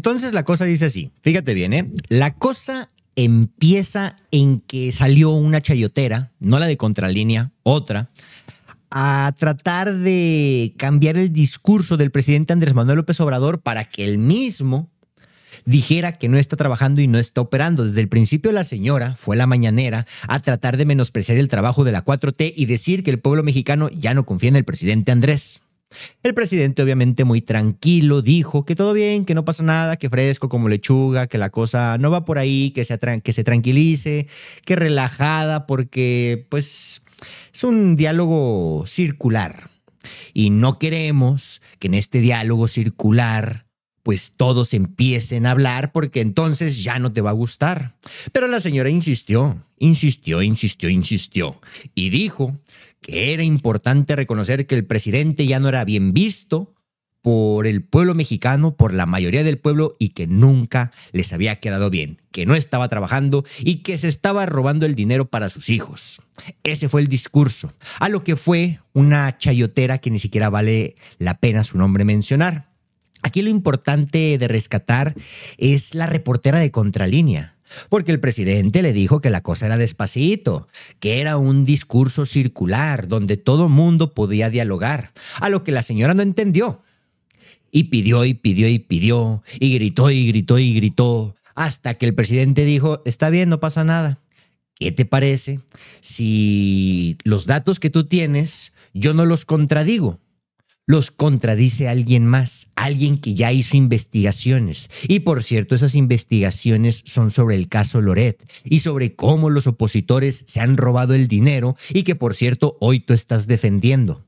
Entonces la cosa dice así, fíjate bien, ¿eh? La cosa empieza en que salió una chayotera, no la de contralínea, otra, a tratar de cambiar el discurso del presidente Andrés Manuel López Obrador para que él mismo dijera que no está trabajando y no está operando. Desde el principio la señora fue la mañanera a tratar de menospreciar el trabajo de la 4T y decir que el pueblo mexicano ya no confía en el presidente Andrés. El presidente, obviamente muy tranquilo, dijo que todo bien, que no pasa nada, que fresco como lechuga, que la cosa no va por ahí, que se, que se tranquilice, que relajada, porque pues es un diálogo circular. Y no queremos que en este diálogo circular pues todos empiecen a hablar porque entonces ya no te va a gustar. Pero la señora insistió, insistió, insistió, insistió y dijo que era importante reconocer que el presidente ya no era bien visto por el pueblo mexicano, por la mayoría del pueblo y que nunca les había quedado bien, que no estaba trabajando y que se estaba robando el dinero para sus hijos. Ese fue el discurso, a lo que fue una chayotera que ni siquiera vale la pena su nombre mencionar. Aquí lo importante de rescatar es la reportera de Contralínea. Porque el presidente le dijo que la cosa era despacito, que era un discurso circular donde todo mundo podía dialogar, a lo que la señora no entendió. Y pidió y pidió y pidió, y gritó y gritó y gritó, hasta que el presidente dijo, está bien, no pasa nada. ¿Qué te parece si los datos que tú tienes yo no los contradigo? los contradice alguien más, alguien que ya hizo investigaciones. Y por cierto, esas investigaciones son sobre el caso Loret y sobre cómo los opositores se han robado el dinero y que por cierto hoy tú estás defendiendo.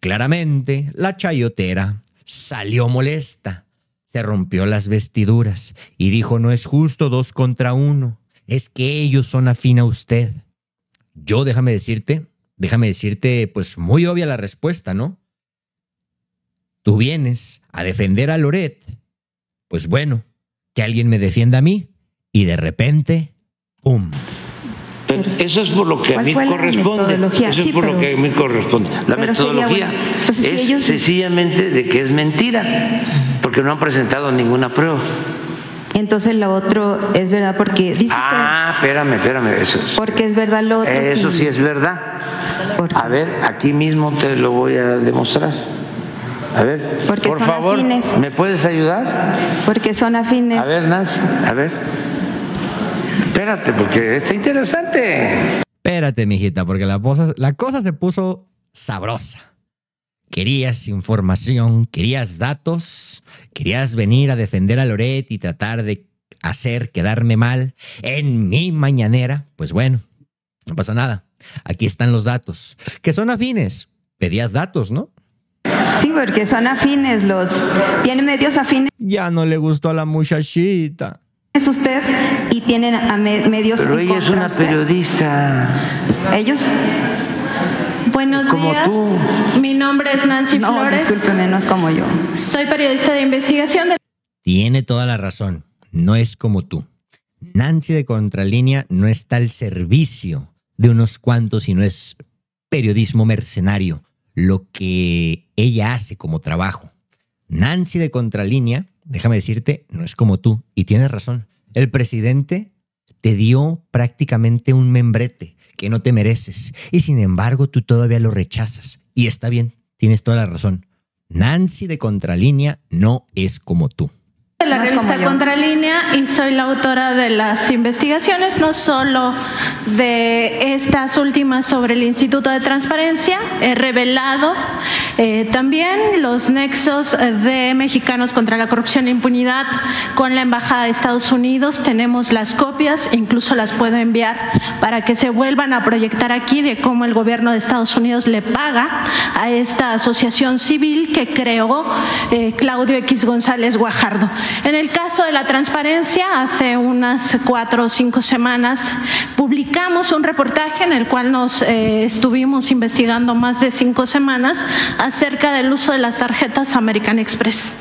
Claramente, la chayotera salió molesta, se rompió las vestiduras y dijo no es justo dos contra uno, es que ellos son afín a usted. Yo déjame decirte, déjame decirte pues muy obvia la respuesta, ¿no? tú vienes a defender a Loret, pues bueno, que alguien me defienda a mí y de repente, ¡pum! Eso es por lo que a mí corresponde. Eso es por lo que a mí corresponde. La metodología es sencillamente de que es mentira, porque no han presentado ninguna prueba. Entonces lo otro es verdad porque dice ah, usted. espérame, espérame, eso Porque es verdad lo otro. Eso sí es verdad. A ver, aquí mismo te lo voy a demostrar. A ver, por favor, ¿me puedes ayudar? Porque son afines. A ver, Nancy, a ver. Espérate, porque está interesante. Espérate, mijita, porque la cosa, la cosa se puso sabrosa. Querías información, querías datos, querías venir a defender a Loret y tratar de hacer quedarme mal en mi mañanera. Pues bueno, no pasa nada. Aquí están los datos, que son afines. Pedías datos, ¿no? Sí, porque son afines, los tienen medios afines. Ya no le gustó a la muchachita. Es usted y tienen medios. Pero ella es una periodista. Ellos. Buenos como días. Tú. Mi nombre es Nancy no, Flores. Discúlpeme, no es como yo. Soy periodista de investigación. Tiene toda la razón. No es como tú. Nancy de Contralínea no está al servicio de unos cuantos, y no es periodismo mercenario lo que ella hace como trabajo. Nancy de Contralínea, déjame decirte, no es como tú, y tienes razón. El presidente te dio prácticamente un membrete que no te mereces, y sin embargo tú todavía lo rechazas. Y está bien, tienes toda la razón. Nancy de Contralínea no es como tú de la revista Contralínea y soy la autora de las investigaciones, no solo de estas últimas sobre el Instituto de Transparencia, he revelado eh, también los nexos de mexicanos contra la corrupción e impunidad con la Embajada de Estados Unidos. Tenemos las copias, incluso las puedo enviar para que se vuelvan a proyectar aquí de cómo el gobierno de Estados Unidos le paga a esta asociación civil que creó eh, Claudio X González Guajardo. En el caso de la transparencia, hace unas cuatro o cinco semanas publicamos un reportaje en el cual nos eh, estuvimos investigando más de cinco semanas acerca del uso de las tarjetas American Express.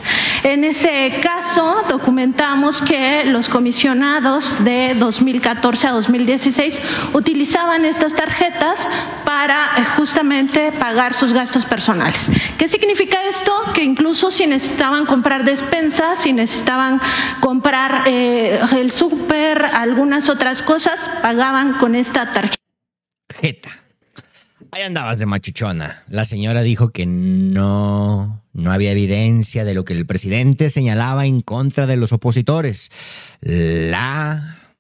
En ese caso, documentamos que los comisionados de 2014 a 2016 utilizaban estas tarjetas para eh, justamente pagar sus gastos personales. ¿Qué significa esto? Que incluso si necesitaban comprar despensas, si necesitaban comprar eh, el súper, algunas otras cosas, pagaban con esta tarjeta. Ahí andabas de machuchona. La señora dijo que no no había evidencia de lo que el presidente señalaba en contra de los opositores. La...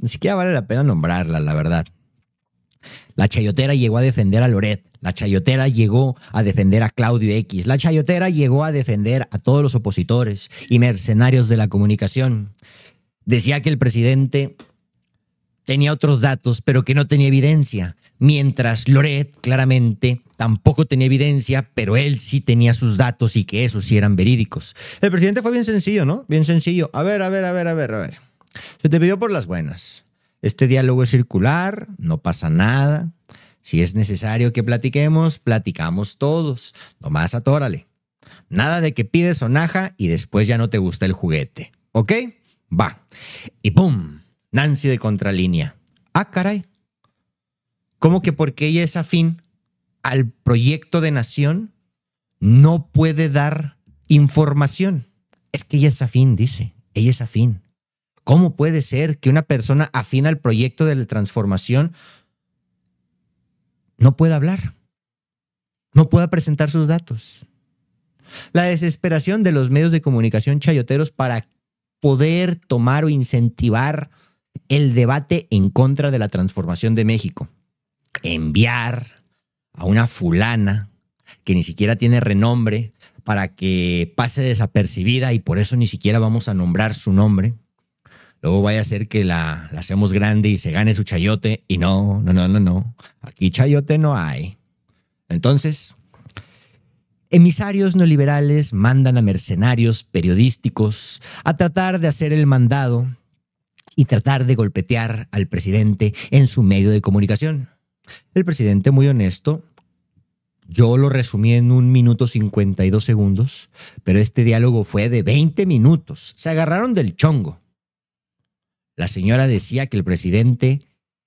Ni siquiera vale la pena nombrarla, la verdad. La chayotera llegó a defender a Loret. La chayotera llegó a defender a Claudio X. La chayotera llegó a defender a todos los opositores y mercenarios de la comunicación. Decía que el presidente tenía otros datos, pero que no tenía evidencia. Mientras Loret, claramente, tampoco tenía evidencia, pero él sí tenía sus datos y que esos sí eran verídicos. El presidente fue bien sencillo, ¿no? Bien sencillo. A ver, a ver, a ver, a ver, a ver. Se te pidió por las buenas. Este diálogo es circular, no pasa nada. Si es necesario que platiquemos, platicamos todos. Nomás atórale. Nada de que pides sonaja y después ya no te gusta el juguete. ¿Ok? Va. Y ¡pum! Nancy de Contralínea. Ah, caray. ¿Cómo que porque ella es afín al proyecto de nación, no puede dar información? Es que ella es afín, dice. Ella es afín. ¿Cómo puede ser que una persona afín al proyecto de la transformación no pueda hablar? No pueda presentar sus datos. La desesperación de los medios de comunicación chayoteros para poder tomar o incentivar el debate en contra de la transformación de México. Enviar a una fulana que ni siquiera tiene renombre para que pase desapercibida y por eso ni siquiera vamos a nombrar su nombre. Luego vaya a ser que la, hacemos grande y se gane su chayote y no, no, no, no, no. Aquí chayote no hay. Entonces, Emisarios neoliberales mandan a mercenarios periodísticos a tratar de hacer el mandado y tratar de golpetear al presidente en su medio de comunicación. El presidente, muy honesto, yo lo resumí en un minuto 52 segundos, pero este diálogo fue de 20 minutos. Se agarraron del chongo. La señora decía que el presidente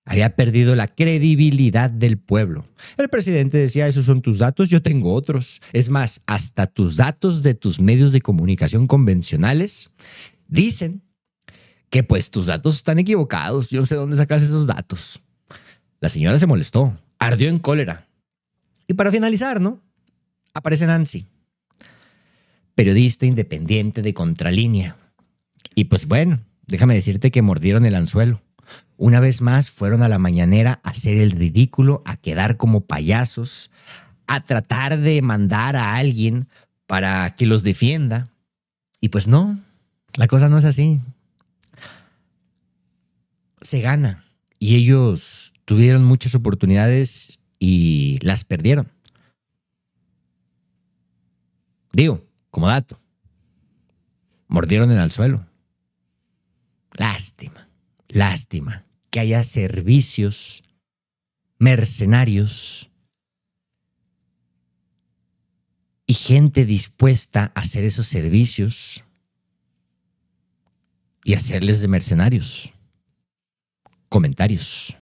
había perdido la credibilidad del pueblo. El presidente decía, esos son tus datos, yo tengo otros. Es más, hasta tus datos de tus medios de comunicación convencionales dicen que pues tus datos están equivocados, yo no sé dónde sacas esos datos. La señora se molestó, ardió en cólera. Y para finalizar, ¿no? Aparece Nancy, periodista independiente de Contralínea. Y pues bueno, déjame decirte que mordieron el anzuelo. Una vez más fueron a la mañanera a hacer el ridículo, a quedar como payasos, a tratar de mandar a alguien para que los defienda. Y pues no, la cosa no es así se gana y ellos tuvieron muchas oportunidades y las perdieron. Digo, como dato, mordieron en el suelo Lástima, lástima que haya servicios mercenarios y gente dispuesta a hacer esos servicios y hacerles de mercenarios comentarios.